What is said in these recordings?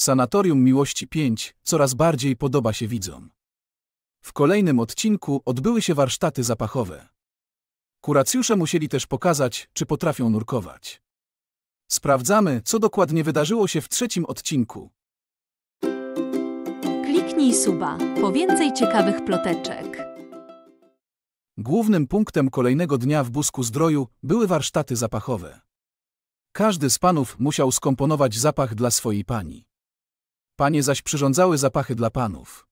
Sanatorium Miłości 5 coraz bardziej podoba się widzom. W kolejnym odcinku odbyły się warsztaty zapachowe. Kuracjusze musieli też pokazać, czy potrafią nurkować. Sprawdzamy, co dokładnie wydarzyło się w trzecim odcinku. Kliknij suba po więcej ciekawych ploteczek. Głównym punktem kolejnego dnia w Busku Zdroju były warsztaty zapachowe. Każdy z panów musiał skomponować zapach dla swojej pani panie zaś przyrządzały zapachy dla panów.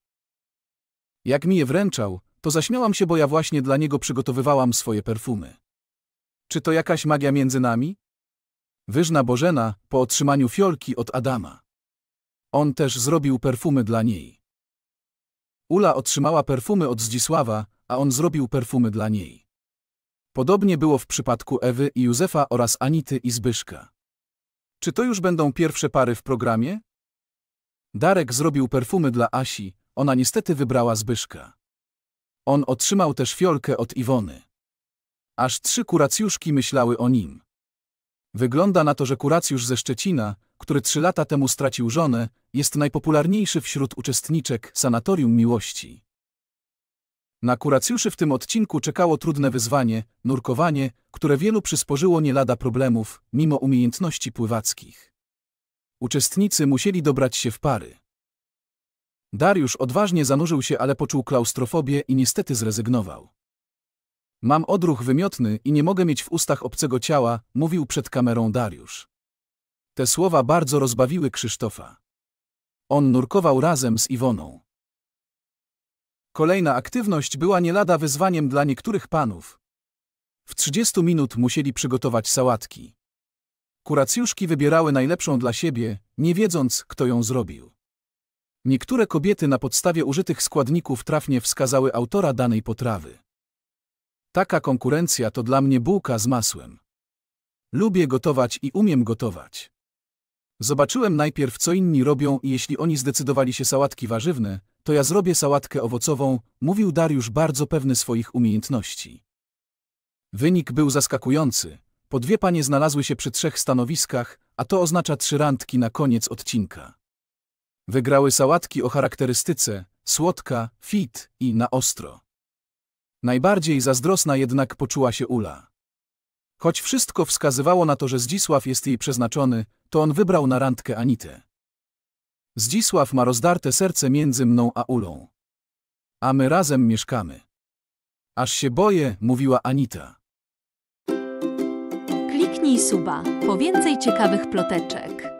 Jak mi je wręczał, to zaśmiałam się, bo ja właśnie dla niego przygotowywałam swoje perfumy. Czy to jakaś magia między nami? Wyżna Bożena po otrzymaniu fiolki od Adama. On też zrobił perfumy dla niej. Ula otrzymała perfumy od Zdzisława, a on zrobił perfumy dla niej. Podobnie było w przypadku Ewy i Józefa oraz Anity i Zbyszka. Czy to już będą pierwsze pary w programie? Darek zrobił perfumy dla Asi, ona niestety wybrała Zbyszka. On otrzymał też fiolkę od Iwony. Aż trzy kuracjuszki myślały o nim. Wygląda na to, że kuracjusz ze Szczecina, który trzy lata temu stracił żonę, jest najpopularniejszy wśród uczestniczek Sanatorium Miłości. Na kuracjuszy w tym odcinku czekało trudne wyzwanie, nurkowanie, które wielu przysporzyło nie lada problemów, mimo umiejętności pływackich. Uczestnicy musieli dobrać się w pary. Dariusz odważnie zanurzył się, ale poczuł klaustrofobię i niestety zrezygnował. Mam odruch wymiotny i nie mogę mieć w ustach obcego ciała, mówił przed kamerą Dariusz. Te słowa bardzo rozbawiły Krzysztofa. On nurkował razem z Iwoną. Kolejna aktywność była nie lada wyzwaniem dla niektórych panów. W 30 minut musieli przygotować sałatki. Kuracjuszki wybierały najlepszą dla siebie, nie wiedząc, kto ją zrobił. Niektóre kobiety na podstawie użytych składników trafnie wskazały autora danej potrawy. Taka konkurencja to dla mnie bułka z masłem. Lubię gotować i umiem gotować. Zobaczyłem najpierw, co inni robią i jeśli oni zdecydowali się sałatki warzywne, to ja zrobię sałatkę owocową, mówił Dariusz bardzo pewny swoich umiejętności. Wynik był zaskakujący, po dwie panie znalazły się przy trzech stanowiskach, a to oznacza trzy randki na koniec odcinka. Wygrały sałatki o charakterystyce słodka, fit i na ostro. Najbardziej zazdrosna jednak poczuła się Ula. Choć wszystko wskazywało na to, że Zdzisław jest jej przeznaczony, to on wybrał na randkę Anitę. Zdzisław ma rozdarte serce między mną a Ulą. A my razem mieszkamy. Aż się boję, mówiła Anita. Kliknij suba po więcej ciekawych ploteczek.